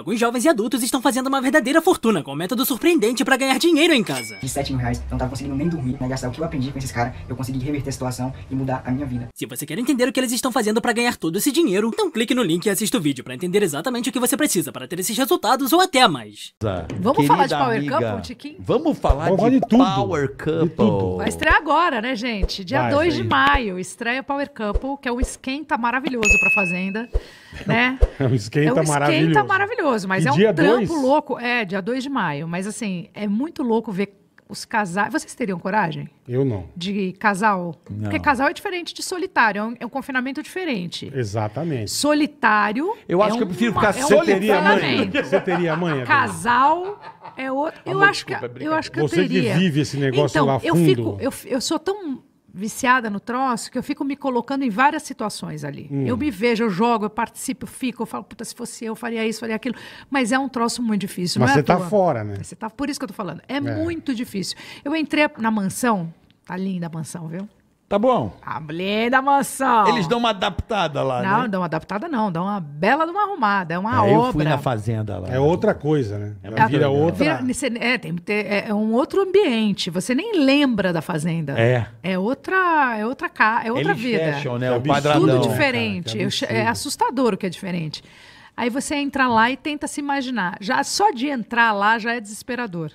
alguns jovens e adultos estão fazendo uma verdadeira fortuna com um método surpreendente para ganhar dinheiro em casa. De 7 mil reais, não tava conseguindo nem dormir, né? Gastar o que eu aprendi com esses caras, eu consegui reverter a situação e mudar a minha vida. Se você quer entender o que eles estão fazendo para ganhar todo esse dinheiro, então clique no link e assista o vídeo para entender exatamente o que você precisa para ter esses resultados ou até mais. Vamos Querida falar de Power amiga, Couple, Tiquinho? Vamos falar Vamos de, de tudo, Power Couple. Vai estrear agora, né, gente? Dia 2 de maio, estreia Power Couple, que é um esquenta maravilhoso pra Fazenda, né? É um esquenta é um maravilhoso. Esquenta maravilhoso maravilhoso, mas e é um trampo dois? louco. É, dia 2 de maio. Mas assim, é muito louco ver os casais. Vocês teriam coragem? Eu não. De casal? Não. Porque casal é diferente de solitário, é um, é um confinamento diferente. Exatamente. Solitário. Eu acho é que eu prefiro ficar é um solitário. mãe. Você teria mãe? Casal é outro. Amor, é eu, desculpa, acho que, eu acho que Você teria. Você vive esse negócio então, lá fundo. Eu, fico, eu, eu sou tão viciada no troço que eu fico me colocando em várias situações ali. Hum. Eu me vejo, eu jogo, eu participo, eu fico, eu falo, puta, se fosse eu, eu faria isso, faria aquilo. Mas é um troço muito difícil. Mas é você tá fora, né? Você tá, por isso que eu tô falando. É, é, muito difícil. Eu entrei na mansão, tá linda a mansão, viu? Tá bom. A mulher da mansão. Eles dão uma adaptada lá, Não, né? dão uma adaptada não. Dão uma bela de uma arrumada. É uma é, obra. Eu fui na fazenda lá. É outra coisa, né? É vira é outra... Vira, é, tem, é, é um outro ambiente. Você nem lembra da fazenda. É. É outra, é outra, é outra Eles vida. Fecham, né? É o quadradão. Tudo né, diferente. cara, é assustador o que é diferente. Aí você entra lá e tenta se imaginar. Já Só de entrar lá já é desesperador.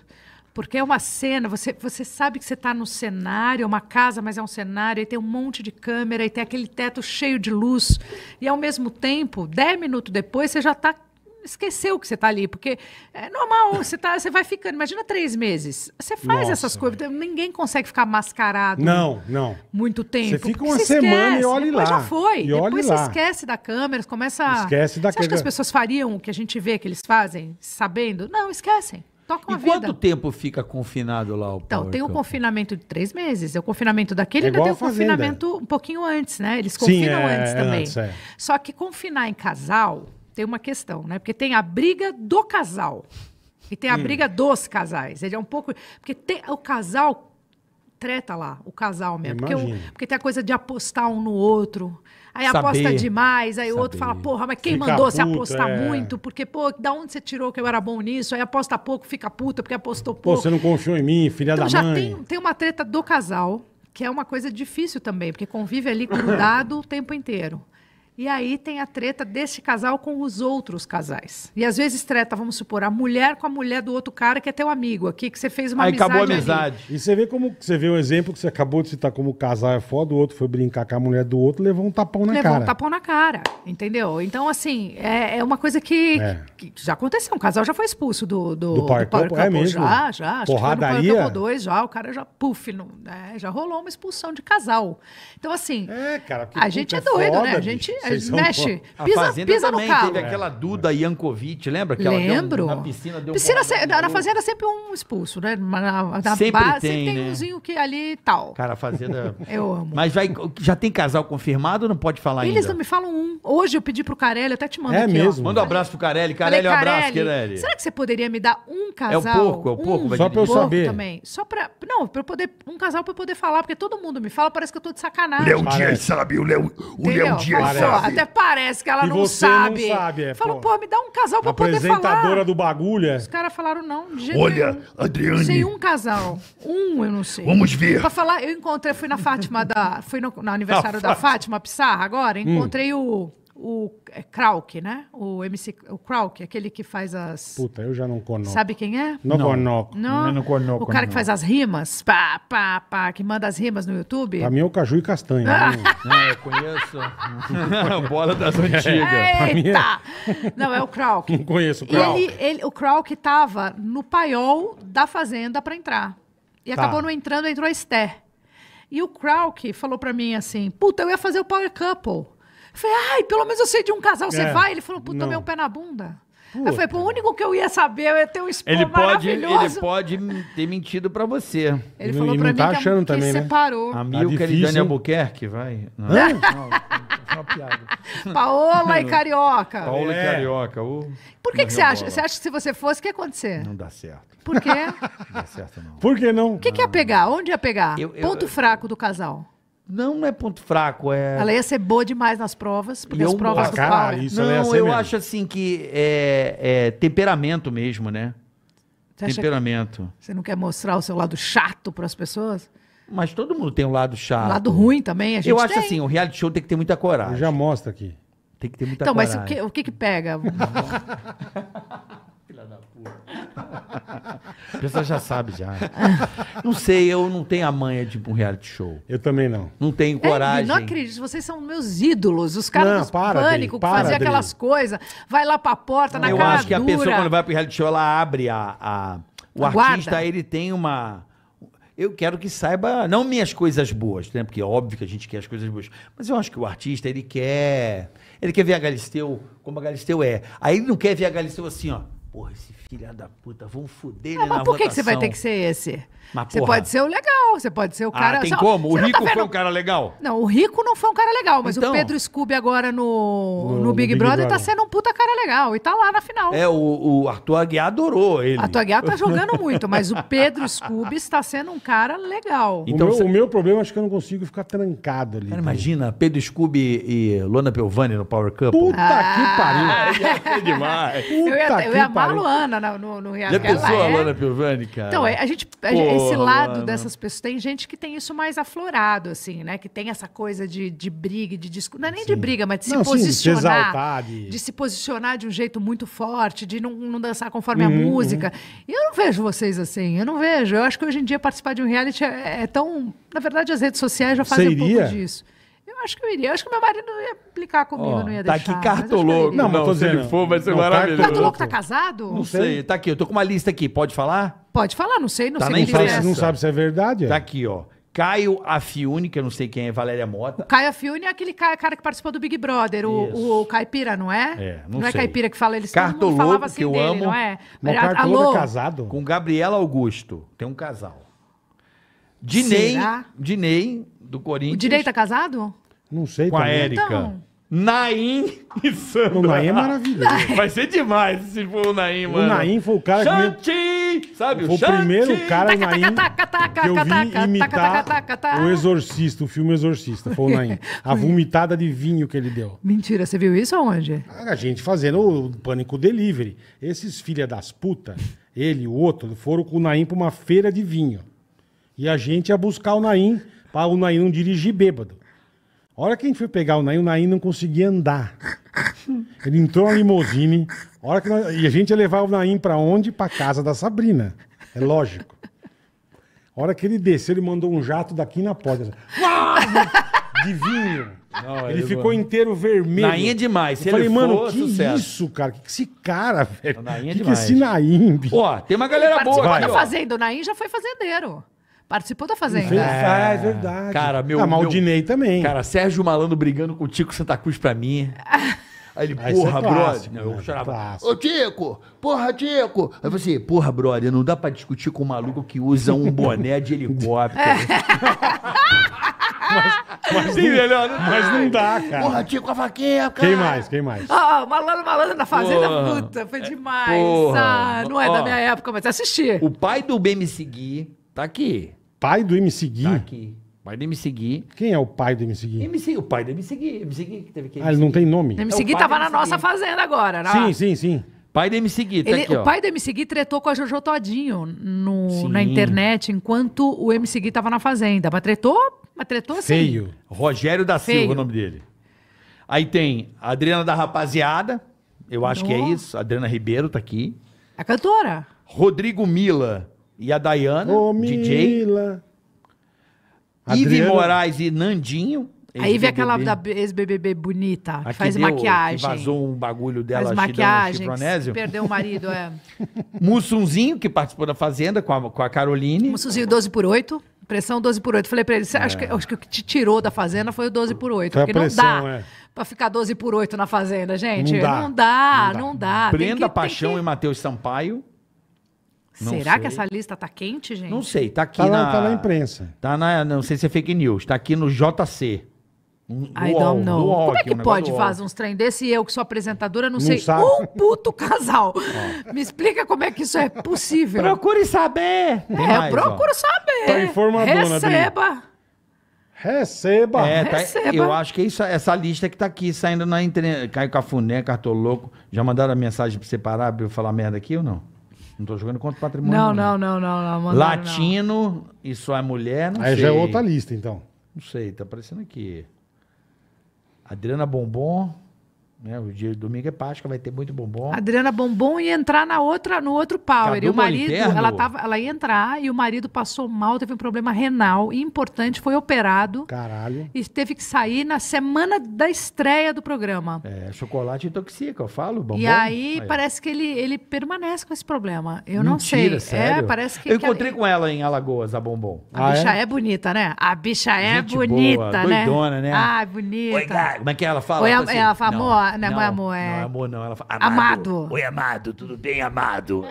Porque é uma cena, você, você sabe que você está no cenário, é uma casa, mas é um cenário, e tem um monte de câmera, e tem aquele teto cheio de luz. E ao mesmo tempo, dez minutos depois, você já está esqueceu que você está ali, porque é normal, você, tá, você vai ficando. Imagina três meses. Você faz Nossa, essas coisas. Véio. Ninguém consegue ficar mascarado. Não, não. Muito tempo. Você fica uma você semana esquece, e olha lá. já foi. E depois você lá. esquece da câmera, começa. Esquece da você câmera. Acha que as pessoas fariam o que a gente vê que eles fazem, sabendo? Não, esquecem. Toca uma e vida. quanto tempo fica confinado lá o Então, Power tem o confinamento de três meses. É o confinamento daquele, é ainda tem o confinamento um pouquinho antes, né? Eles confinam Sim, é, antes é, também. Antes, é. Só que confinar em casal tem uma questão, né? Porque tem a briga do casal. E tem a hum. briga dos casais. Ele é um pouco. Porque tem, o casal treta lá, o casal mesmo. Porque, eu, porque, tem a coisa de apostar um no outro. Aí Saber. aposta demais, aí o outro fala, porra, mas quem fica mandou você apostar é. muito? Porque, pô, da onde você tirou que eu era bom nisso? Aí aposta pouco, fica puta, porque apostou pouco. Pô, você não confiou em mim, filha então, da já mãe. Tem, tem uma treta do casal, que é uma coisa difícil também, porque convive ali grudado o tempo inteiro. E aí tem a treta desse casal com os outros casais. E às vezes treta, vamos supor, a mulher com a mulher do outro cara que é teu amigo aqui, que você fez uma aí amizade. Aí acabou a amizade. Ali. E você vê como você vê o exemplo que você acabou de citar como o casal é foda, o outro foi brincar com a mulher do outro, levou um tapão na levou cara. Levou um tapão na cara, entendeu? Então, assim, é, é uma coisa que, é. que, já aconteceu. Um casal já foi expulso do, do, do Parque É mesmo? Já, já. porrada aí dois já, o cara já, puf, não, né? já rolou uma expulsão de casal. Então, assim, é, cara, a gente é, é doido, né? foda, né? A gente... Vocês mexe. São... Pisa, fazenda pisa também, no carro. Teve aquela Duda Yankovic, lembra? Que Lembro. Ela deu, na piscina deu piscina um se, Na fazenda é sempre um expulso, né? Na, na sempre base tem, tem né? umzinho que ali e tal. Cara, a fazenda... eu amo. Mas vai, já tem casal confirmado ou não pode falar Eles ainda? Eles não me falam um. Hoje eu pedi pro Carelli, até te mando é aqui. Mesmo. Ó. Manda um abraço pro Carelli. Carelli, um abraço, Carelli. Será que você poderia me dar um casal? É o porco, é o porco. Um, só pra eu saber. Também. Só pra... Não, pra eu poder... Um casal pra eu poder falar, porque todo mundo me fala, parece que eu tô de sacanagem. Léo Dias sabe, o Leão o Léo Dias sabe sabe. Até parece que ela e não você sabe. não sabe, é, Falou, pô. me dá um casal pra poder falar. Apresentadora do bagulho, é. Os caras falaram não, de jeito Olha, nenhum. Adriane. Sei um casal. Um, eu não sei. Vamos ver. Pra falar, eu encontrei, fui na Fátima da. Fui no, no aniversário da, Fátima Pissarra agora, hum. encontrei o o é, Krauk, né? O MC, o Krauk, aquele que faz as. Puta, eu já não conoco. Sabe quem é? Não, conoco. Não, não conoco. O cara não. que faz as rimas, pá, pá, pá, que manda as rimas no YouTube. Pra mim é o Caju e Castanha. Ah. Não, né? ah, eu conheço. Bola tá das antigas. Eita! É... Não, é o Krauk. Não conheço o Krauk. Ele, ele, o Krauk tava no paiol da Fazenda pra entrar. E tá. acabou não entrando, entrou a Esther. E o Krauk falou pra mim assim: Puta, eu ia fazer o Power Couple. Eu falei, ai, pelo menos eu sei de um casal, você é, vai? Ele falou, puta, meu pé na bunda. Puta. Eu falei, pô, o né? único que eu ia saber é ter um spoiler ele pode, Ele pode ter mentido pra você. Ele, ele falou pra tá achando que também, né? separou. Né? A tá Milka tá e Dani Albuquerque, vai. Não, não, uma piada. Paola e Carioca. Paola é. e Carioca. O... Por que, que você acha? Você acha que se você fosse, o que ia acontecer? Não dá certo. Por quê? não dá certo, não. Por que não? O que, que ia pegar? Onde ia pegar? Eu, eu, Ponto fraco do casal. Não é ponto fraco, é. Ela ia ser boa demais nas provas, porque eu, as provas ah, do cara, Paulo... isso Não, eu mesmo. acho assim que é, é, temperamento mesmo, né? Você temperamento. Você não quer mostrar o seu lado chato para as pessoas? Mas todo mundo tem um lado chato. lado ruim também, a gente Eu acho assim, o reality show tem que ter muita coragem. Eu já mostra aqui. Tem que ter muita então, coragem. Então, mas o que, o que, que pega? filha da puta. A pessoa já sabe, já. Não sei, eu não tenho a manha de um reality show. Eu também não. Não tenho coragem. É, não acredito, vocês são meus ídolos. Os caras não, para, pânico, dele, que faziam aquelas coisas. Vai lá pra porta, na eu cara Eu acho que a pessoa, quando vai pro reality show, ela abre a... a... O Guarda. artista, ele tem uma eu quero que saiba não minhas coisas boas, né? Porque é óbvio que a gente quer as coisas boas. Mas eu acho que o artista, ele quer. Ele quer ver a Galisteu como a Galisteu é. Aí ele não quer ver a Galisteu assim, ó. porra, esse Filha da puta, vão foder ah, ele não, mas na por que, que você vai ter que ser esse? Mas, você pode ser o legal, você pode ser o ah, cara... Ah, tem só, como? O Rico tá foi um cara legal? Não, o Rico não foi um cara legal, mas então, o Pedro Scooby agora no, no, no Big, Big Brother, Brother tá sendo um puta cara legal e tá lá na final. É, o, o Arthur Aguiar adorou ele. Arthur Aguiar tá jogando muito, mas o Pedro Scooby está sendo um cara legal. Então, o, meu, você... o meu problema acho que eu não consigo ficar trancado ali. Cara, imagina, Pedro Scooby e Luana Pelvani no Power Cup. Puta ah. que pariu! demais. Puta eu ia, eu ia amar Luana. Lana no, no, no Já pensou é... a Lana Piovani, cara? Então, é, a gente, a Porra, esse lado Lana. dessas pessoas, tem gente que tem isso mais aflorado, assim, né? Que tem essa coisa de, de briga, de discussão. Não é nem sim. de briga, mas de não, se posicionar. Sim, de, de... se posicionar de um jeito muito forte, de não, não dançar conforme a uhum, música. Uhum. E eu não vejo vocês assim, eu não vejo. Eu acho que hoje em dia participar de um reality é, é tão. Na verdade, as redes sociais já fazem Seria? um pouco disso. Acho que eu iria. Acho que meu marido não ia aplicar comigo, não ia tá deixar. aqui cartoloco. Não, mas se ele for, vai ser Não, maravilhoso. Cartoloco tá casado? Não sei, tá aqui. Eu tô com uma lista aqui, pode falar? Pode falar, não sei, não Tá sei na não se- não sabe se é verdade. É? Tá aqui, ó. Caio Afiune, que eu não sei quem é, Valéria Mota. Caio Afiune é aquele cara que participou do Big Brother, o, o Caipira, não é? É, não é sei. Caipira que fala, eles Cartoloco, falava assim que eu dele, amo. não é? Mas Alô? é casado? Com Gabriela Augusto. Tem um casal. Dinei. Será? Dinei, do Corinthians. O Direi tá casado? Não sei Com a também. Érica. Então. Naim e Sandra. O Naim é maravilhoso. Vai ser demais se for o Naim, mano. O Naim foi o cara que... Meu... Sabe, foi o Xanti! primeiro cara, taca, Naim, taca, taca, que eu vi imitar o Exorcista, o filme Exorcista, foi o Naim. A vomitada de vinho que ele deu. Mentira, você viu isso aonde? A gente fazendo o Pânico Delivery. Esses filha das putas, ele e o outro, foram com o Naim pra uma feira de vinho. E a gente ia buscar o Naim, pra o Naim não dirigir bêbado. A hora que a gente foi pegar o Nain, o Nain não conseguia andar. Ele entrou na limousine. hora que nós... E a gente ia levar o Nain pra onde? Pra casa da Sabrina. É lógico. A hora que ele desceu, ele mandou um jato daqui na porta. De vinho. Não, é ele, ele ficou inteiro vermelho. Nainha é demais. Se eu falei, mano, que sucesso. isso, cara? Que, que esse cara, velho? Nainha é que é demais. Que esse Nain? bicho? Ó, tem uma galera boa. Quando fazendo, o Nain já foi fazendeiro. Participou da Fazenda. é, verdade. Cara, meu. Ah, Maldinei meu, também. Cara, Sérgio Malandro brigando com o Tico Santa Cruz pra mim. Aí ele, porra, é brother. Né? Eu chorava. Ô, Tico! Porra, Tico! Aí você, assim, porra, brother, não dá pra discutir com um maluco que usa um boné de helicóptero. mas, mas, Sim, não, melhor, não mas não dá, cara. Porra, Tico, a faquinha, cara. Quem mais? Quem mais? Ó, oh, malandro, malandro na fazenda, porra. puta, foi demais. Porra. Ah, não é oh. da minha época, mas assisti. O pai do Bem Me Seguir Tá aqui. Pai do MC Gui? Tá aqui. Pai do MC Gui. Quem é o pai do MC Gui? MC, o pai do MC Gui. MC Gui que teve que Ah, ele não tem nome? O MC Gui É tava na nossa fazenda agora, né? Sim, sim, sim. Pai do MC Gui, tá Ele- aqui, ó. o pai do MC Gui tretou com a Jojo Todinho no- na internet enquanto o MC Gui tava na fazenda. Mas tretou, mas tretou assim. Feio. Rogério da Feio. Silva, o nome dele. Aí tem a Adriana da Rapaziada, eu acho que é isso. isso. Adriana Ribeiro tá aqui. A cantora. Rodrigo Mila, e a Dayana, Ô, DJ. Mila. Ive Adriano. Moraes e Nandinho. A vem é aquela da ex-BBB bonita, que faz deu- maquiagem. Que vazou um bagulho dela, faz maquiagem, que Chifronésio. perdeu o marido, é. Mussunzinho, que participou da Fazenda com a, com a Caroline. Mussunzinho, 12 por 8, pressão 12 por 8. Falei pra ele, "Cê acha é. que, acho que o que te tirou da fazenda foi o 12 por 8. Foi a porque não dá é. pra ficar 12 por 8 na fazenda, gente. Não dá, não dá. Não dá. Tem que- Brenda tem Paixão que- e Matheus Sampaio. Não Será sei. que essa lista tá quente, gente? Não sei, tá aqui tá na... tá na imprensa. Tá na, não sei se é fake news, tá aqui no JC. Um, I UOL, don't know. UOL, Como é que um pode fazer uns trem desse e eu, que sou apresentadora, não, não sei sabe. um puto casal? Me explica como é que isso é possível. Procure saber. é, mais, procuro ó. saber. Tá informadona, Receba. Receba. É, tá, Receba. Eu acho que é isso, essa lista que tá aqui saindo na internet. Caio Cafuné, Cartoloco. Já mandaram a mensagem pra você parar, pra eu falar merda aqui ou não? Não estou jogando contra o patrimônio. Não, não, não, não. não, não Latino não. e só é mulher, não Aí sei. já é outra lista, então. Não sei, tá aparecendo aqui. Adriana Bombom. Né? O dia domingo é Páscoa, vai ter muito bombom. Adriana Bombom ia entrar na outra, no outro power. Cadu e o marido, ela, tava, ela ia entrar e o marido passou mal, teve um problema renal importante, foi operado. Caralho. E teve que sair na semana da estreia do programa. É, chocolate intoxica, eu falo, bombom. E aí, aí. parece que ele, ele permanece com esse problema. Eu Mentira, não sei. É, sério? É, parece que. Eu encontrei que ela... com ela em Alagoas, a bombom. A ah, bicha é? é? bonita, né? A bicha é Gente bonita, boa, né? Doidona, né? Ah, bonita. Oi, Como é que é? ela fala? ela, assim, ela não, não é amor, é. Não é amor, não. Ela fala, amado. amado. Oi, amado, tudo bem, amado?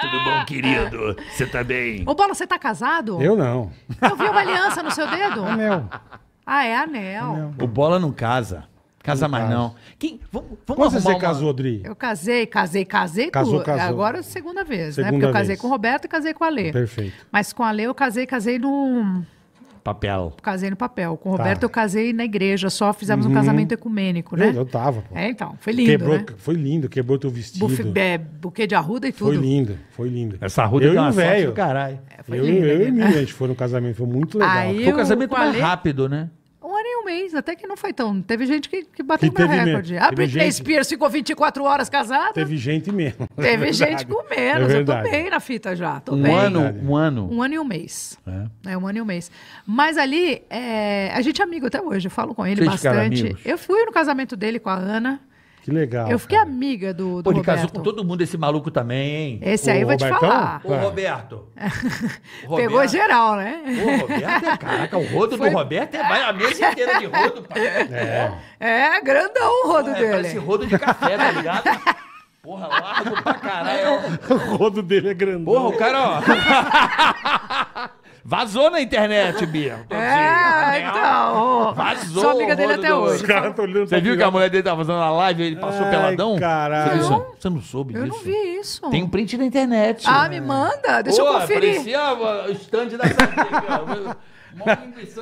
tudo bom, querido? Você tá bem? Ô, Bola, você tá casado? Eu não. Eu vi uma aliança no seu dedo? Anel. Ah, é anel. anel. O Bola não casa. Casa não mais caso. não. Quem, vamos, vamos Quando você uma... casou, Adri? Eu casei, casei, casei. Casou, casou. Agora é segunda vez, segunda né? Porque eu casei com o Roberto e casei com a Lê. Perfeito. Mas com a Lê eu casei, casei num... No Papel. Casei no papel. Com o Tá. Roberto eu casei na igreja, só fizemos um uhum. casamento ecumênico, né? Eu, eu tava, pô. É, então, foi lindo, Quebrou, né? Foi lindo, quebrou teu vestido. Bufe, é, buquê de arruda e tudo. foi lindo, foi lindo. Essa arruda eu e um velho. caralho. É, foi eu lindo, eu né? e né? a gente foi no casamento, foi muito legal. Aí Foi o casamento mais rápido, né? um mês, até que não foi tão. Teve gente que, que bateu que meu recorde. Mesmo. Ah, a Britney gente... Spears ficou 24 horas casada. Teve gente mesmo. Teve é gente com menos. É eu tô bem na fita já. Tô um bem. ano? É um ano? Um ano e um mês. É. é um ano e um mês. Mas ali, é, a gente é amigo até hoje, eu falo com ele Vocês bastante. Eu fui no casamento dele com a Ana. Que legal. Eu fiquei cara. amiga do, do Pô, ele Roberto. casou com todo mundo, esse maluco também, hein? Esse aí vai te falar. Ô, Roberto. Pegou geral, né? Ô, Roberto, é, caraca, o rodo Foi... do Roberto é a mesa inteira de rodo, pai. É, é grandão o rodo é dele. É, parece rodo de café, tá ligado? Porra, largo pra caralho. O rodo dele é grandão. Porra, o cara, ó. Vazou na internet, Bia. É, então. Vazou. Sou amiga dele até hoje. Você viu que a mulher dele tava fazendo a live ele passou Ai, peladão? Caralho. Você, Você não soube disso? Eu não vi isso. Tem um print na internet. Ah, me manda. Deixa Pô, eu conferir. Parecia o stand da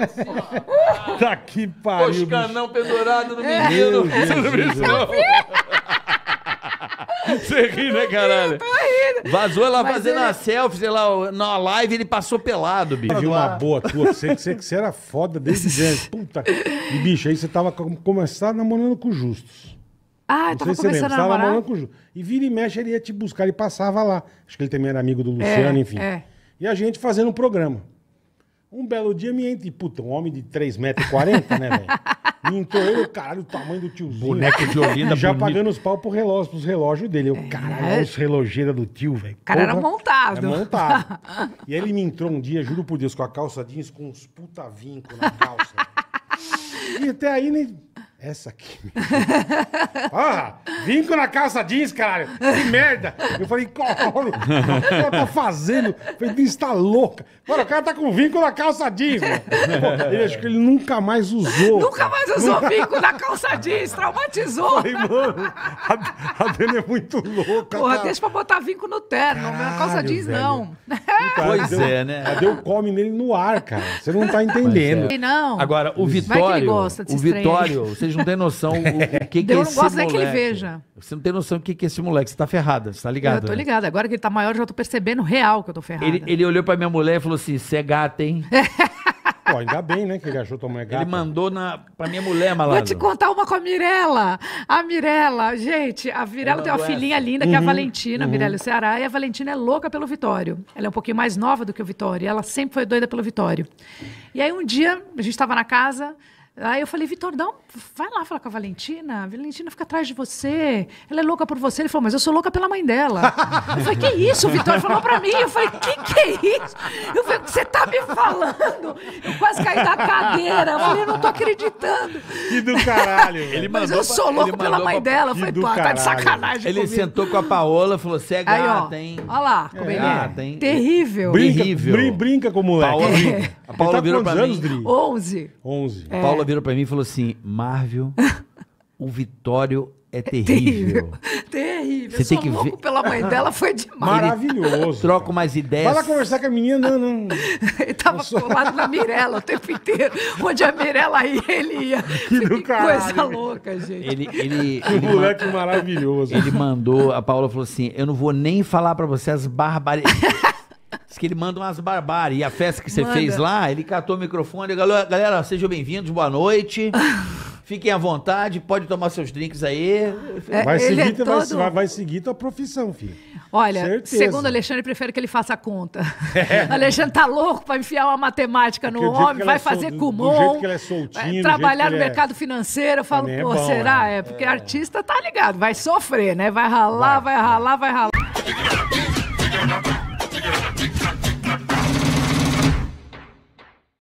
assim, Tá que pariu. Os canão pendurado no é. menino. É. Meu Deus, Deus, Deus. Você ri, né, caralho? Eu tô rindo. Vazou ela Mas fazendo ele... a selfie, sei lá, na live ele passou pelado, bicho. Teve uma boa tua, você, você, você era foda desde dentro. Puta. E, bicho, aí você tava começando namorando com o Justus. Ah, eu tava se começando a namorar. namorando com o Justus. E vira e mexe, ele ia te buscar, ele passava lá. Acho que ele também era amigo do Luciano, é, enfim. É. E a gente fazendo um programa. Um belo dia me entra e, puta, um homem de 3,40 metros, né, velho? E ele o caralho, o tamanho do tiozinho. Boneco de Olinda. Já bonito. pagando os pau pro relógio, pros relógios dele. Eu, é. caralho, os relogeiros do tio, velho. O cara Porra, era montado. Era é montado. E ele me entrou um dia, juro por Deus, com a calça jeans com uns puta vinco na calça. e até aí nem... Essa aqui. Ah! Vinco na calça jeans, caralho. Que merda. Eu falei, caralho, o que ela tá fazendo? Eu falei, Denis tá louca. Mano, o cara tá com vinco na calça jeans, mano. Pô, ele acho que ele nunca mais usou. Nunca mais usou vinco na calça jeans, traumatizou. Falei, mano, a, a Dani é muito louca. Porra, tá... deixa pra botar vinco no terno, caralho, na calça jeans velho. não. Então, pois deu, é, né? Deu come nele no ar, cara. Você não tá entendendo. É. Não. Agora, o Vitório. Vai que ele gosta de o Vitório, vocês não têm noção o, o que, que é esse Eu não gosto nem que ele veja. Você não tem noção do que, que é esse moleque. Você tá ferrada, você tá ligado? Eu tô né? ligado. Agora que ele tá maior, eu já tô percebendo real que eu tô ferrada. Ele, ele olhou pra minha mulher e falou assim: você é gata, hein? Pô, ainda bem, né, que ele achou tua mulher gata. Ele mandou na, pra minha mulher, malandro. Vou te contar uma com a Mirella. A Mirella, gente, a Mirella tem uma filhinha essa. linda, que é a Valentina. Uhum, Valentina, uhum. Mirella Ceará, e a Valentina é louca pelo Vitório. Ela é um pouquinho mais nova do que o Vitório, e ela sempre foi doida pelo Vitório. E aí um dia, a gente tava na casa, Aí eu falei, Vitor, dá um... vai lá falar com a Valentina. A Valentina fica atrás de você. Ela é louca por você. Ele falou, mas eu sou louca pela mãe dela. eu falei, que isso, Vitor? Ele falou pra mim. Eu falei, que que é isso? Eu falei, o que você tá me falando? Eu quase caí da cadeira. Eu falei, eu não tô acreditando. Que do caralho. Ele mas eu sou louca pela mãe pra... dela. Eu falei, pô, caralho. tá de sacanagem Ele comigo. sentou com a Paola e falou, você é gata, Aí, ó, Olha lá, como é ele gata, é. Hein? Terrível. Brinca, Terrível. Brinca, com o moleque. Paola, é. A Paola tá virou pra anos, mim. 11. 11. É. Paola virou para mim e falou assim: Marvel, o Vitório é terrível. terrível. terrível. Você tem que ver. pela mãe dela foi demais. Maravilhoso. Troca umas ideias. Vai lá conversar com a menina, não, não. ele tava colado na Mirella o tempo inteiro. Onde a Mirella ia, ele ia. Que, que coisa louca, gente. Ele, ele, que ele moleque maravilhoso. Ele mandou, a Paula falou assim: Eu não vou nem falar para você as barbaridades. Diz que ele manda umas barbáries. E a festa que você manda. fez lá, ele catou o microfone. Galera, galera sejam bem-vindos, boa noite. Fiquem à vontade, pode tomar seus drinks aí. É, vai, seguir, é todo... vai, vai, seguir tua profissão, filho. Olha, Certeza. segundo o Alexandre, prefere que ele faça a conta. É. O Alexandre tá louco para enfiar uma matemática no homem, vai é fazer sol... Kumon. que é trabalhar no é. mercado financeiro, eu falo, Também pô, bom, será? Né? É, porque artista tá ligado, vai sofrer, né? Vai ralar, vai, vai ralar, vai ralar.